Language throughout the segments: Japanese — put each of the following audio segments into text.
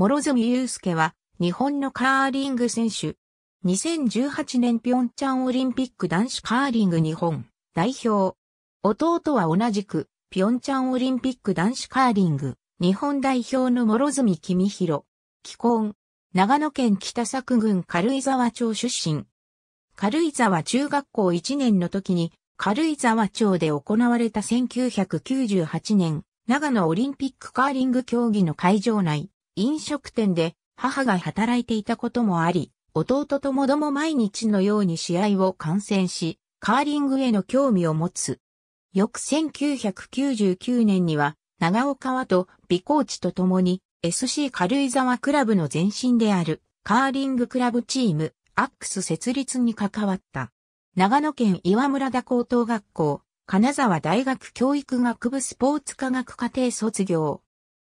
諸住祐介は、日本のカーリング選手。2018年ピョンチャンオリンピック男子カーリング日本代表。弟は同じく、ピョンチャンオリンピック男子カーリング日本代表の諸住公弘。既婚。長野県北作郡軽井沢町出身。軽井沢中学校1年の時に、軽井沢町で行われた1998年、長野オリンピックカーリング競技の会場内、飲食店で母が働いていたこともあり、弟ともども毎日のように試合を観戦し、カーリングへの興味を持つ。翌1999年には、長岡和と美ーチと共に SC 軽井沢クラブの前身であるカーリングクラブチームアックス設立に関わった。長野県岩村田高等学校、金沢大学教育学部スポーツ科学課程卒業。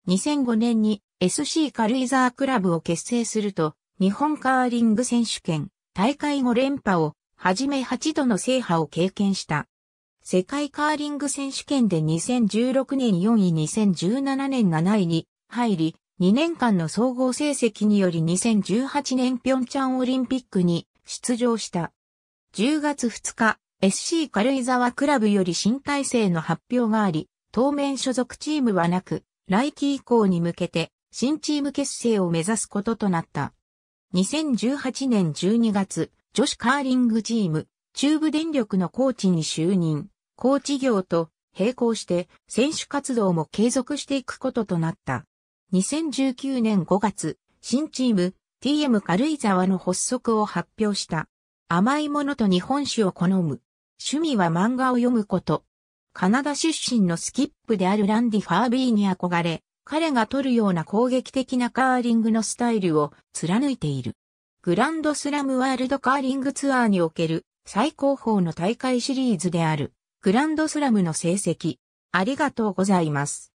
2005年に SC 軽井沢クラブを結成すると、日本カーリング選手権、大会後連覇を、はじめ8度の制覇を経験した。世界カーリング選手権で2016年4位2017年7位に入り、2年間の総合成績により2018年ピョンチャンオリンピックに出場した。10月2日、SC 軽井沢クラブより新体制の発表があり、当面所属チームはなく、来期以降に向けて新チーム結成を目指すこととなった。2018年12月、女子カーリングチーム、中部電力のコーチに就任、コーチ業と並行して選手活動も継続していくこととなった。2019年5月、新チーム TM 軽井沢の発足を発表した。甘いものと日本酒を好む。趣味は漫画を読むこと。カナダ出身のスキップであるランディ・ファービーに憧れ、彼が取るような攻撃的なカーリングのスタイルを貫いている。グランドスラムワールドカーリングツアーにおける最高峰の大会シリーズであるグランドスラムの成績。ありがとうございます。